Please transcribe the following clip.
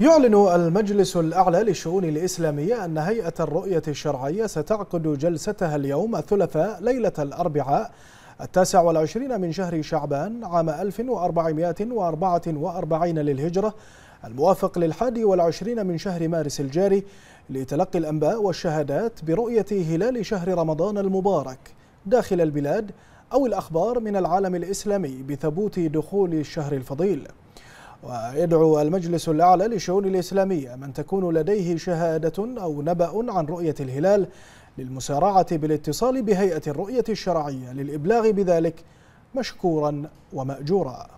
يعلن المجلس الأعلى للشؤون الإسلامية أن هيئة الرؤية الشرعية ستعقد جلستها اليوم الثلاثاء ليلة الأربعاء التاسع والعشرين من شهر شعبان عام 1444 للهجرة الموافق للحادي والعشرين من شهر مارس الجاري لتلقي الأنباء والشهادات برؤية هلال شهر رمضان المبارك داخل البلاد أو الأخبار من العالم الإسلامي بثبوت دخول الشهر الفضيل ويدعو المجلس الأعلى للشؤون الإسلامية من تكون لديه شهادة أو نبأ عن رؤية الهلال للمسارعة بالاتصال بهيئة الرؤية الشرعية للإبلاغ بذلك مشكورا ومأجورا